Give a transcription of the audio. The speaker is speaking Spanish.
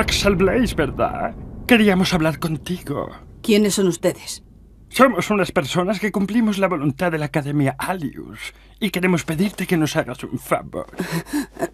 Axel Blaze, ¿verdad? Queríamos hablar contigo. ¿Quiénes son ustedes? Somos unas personas que cumplimos la voluntad de la Academia Alius y queremos pedirte que nos hagas un favor.